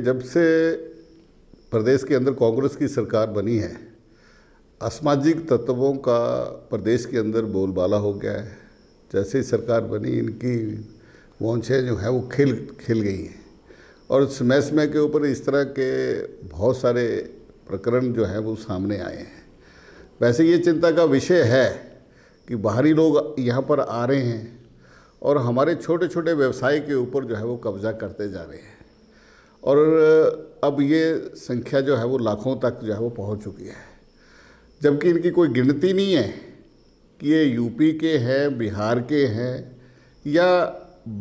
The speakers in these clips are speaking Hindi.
जब से प्रदेश के अंदर कांग्रेस की सरकार बनी है असामाजिक तत्वों का प्रदेश के अंदर बोलबाला हो गया है जैसे ही सरकार बनी इनकी वॉन्चें जो हैं वो खिल खिल गई हैं और समय समय के ऊपर इस तरह के बहुत सारे प्रकरण जो हैं वो सामने आए हैं वैसे ये चिंता का विषय है कि बाहरी लोग यहाँ पर आ रहे हैं और हमारे छोटे छोटे व्यवसाय के ऊपर जो है वो कब्जा करते जा रहे हैं और अब ये संख्या जो है वो लाखों तक जो है वो पहुंच चुकी है जबकि इनकी कोई गिनती नहीं है कि ये यूपी के हैं बिहार के हैं या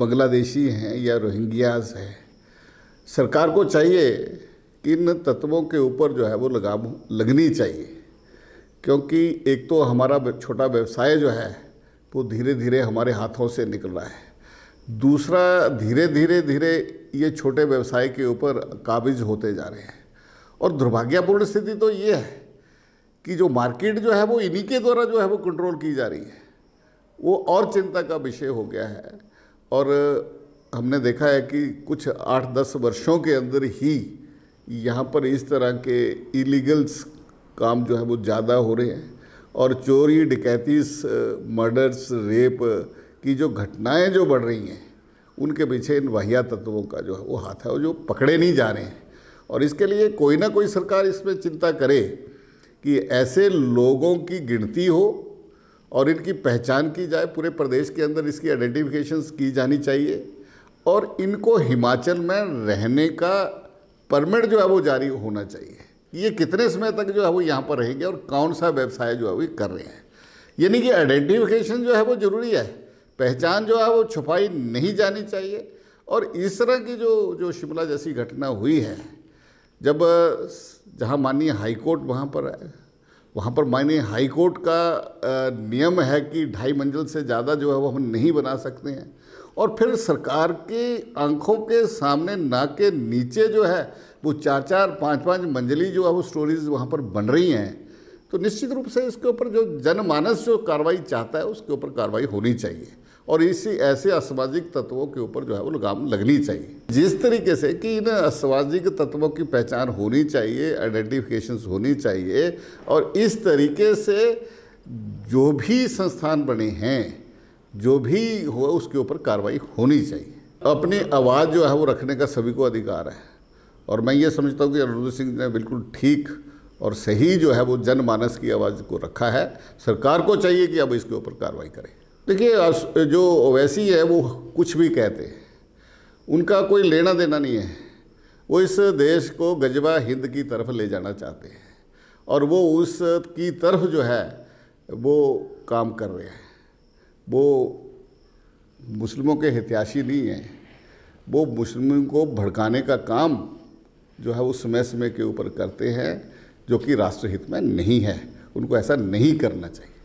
बांग्लादेशी हैं या रोहिंग्याज हैं सरकार को चाहिए कि इन तत्वों के ऊपर जो है वो लगाम लगनी चाहिए क्योंकि एक तो हमारा छोटा व्यवसाय जो है वो धीरे धीरे हमारे हाथों से निकल रहा है दूसरा धीरे धीरे धीरे ये छोटे व्यवसाय के ऊपर काबिज होते जा रहे हैं और दुर्भाग्यपूर्ण स्थिति तो ये है कि जो मार्केट जो है वो इन्हीं के द्वारा जो है वो कंट्रोल की जा रही है वो और चिंता का विषय हो गया है और हमने देखा है कि कुछ आठ दस वर्षों के अंदर ही यहाँ पर इस तरह के इलीगल्स काम जो है वो ज़्यादा हो रहे हैं और चोरी डकैतीस मर्डर्स रेप की जो घटनाएं जो बढ़ रही हैं उनके पीछे इन वाहिया तत्वों का जो है वो हाथ है और जो पकड़े नहीं जा रहे हैं और इसके लिए कोई ना कोई सरकार इसमें चिंता करे कि ऐसे लोगों की गिनती हो और इनकी पहचान की जाए पूरे प्रदेश के अंदर इसकी आइडेंटिफिकेशन की जानी चाहिए और इनको हिमाचल में रहने का परमिट जो है वो जारी होना चाहिए ये कितने समय तक जो है वो यहाँ पर रहेंगे और कौन सा व्यवसाय जो है वो कर रहे हैं यानी कि आइडेंटिफिकेशन जो है वो ज़रूरी है पहचान जो है वो छुपाई नहीं जानी चाहिए और इस तरह की जो जो शिमला जैसी घटना हुई है जब जहाँ माननीय हाईकोर्ट वहाँ पर आए वहाँ पर माननीय हाईकोर्ट का नियम है कि ढाई मंजिल से ज़्यादा जो है वो हम नहीं बना सकते हैं और फिर सरकार की आंखों के सामने ना के नीचे जो है वो चार चार पाँच पाँच मंजिली जो है वो स्टोरीज वहाँ पर बन रही हैं तो निश्चित रूप से इसके ऊपर जो जनमानस जो कार्रवाई चाहता है उसके ऊपर कार्रवाई होनी चाहिए और इसी ऐसे असामाजिक तत्वों के ऊपर जो है वो लगाम लगनी चाहिए जिस तरीके से कि इन असामाजिक तत्वों की पहचान होनी चाहिए आइडेंटिफिकेशन होनी चाहिए और इस तरीके से जो भी संस्थान बने हैं जो भी हो उसके ऊपर कार्रवाई होनी चाहिए अपनी आवाज़ जो है वो रखने का सभी को अधिकार है और मैं ये समझता हूँ कि अरुण सिंह ने बिल्कुल ठीक और सही जो है वो जनमानस की आवाज़ को रखा है सरकार को चाहिए कि अब इसके ऊपर कार्रवाई करें देखिए जो ओवैसी है वो कुछ भी कहते हैं उनका कोई लेना देना नहीं है वो इस देश को गजबा हिंद की तरफ ले जाना चाहते हैं और वो उस की तरफ जो है वो काम कर रहे हैं वो मुस्लिमों के हितयाशी नहीं हैं वो मुस्लिमों को भड़काने का काम जो है वो समय समय के ऊपर करते हैं जो कि राष्ट्रहित में नहीं है उनको ऐसा नहीं करना चाहिए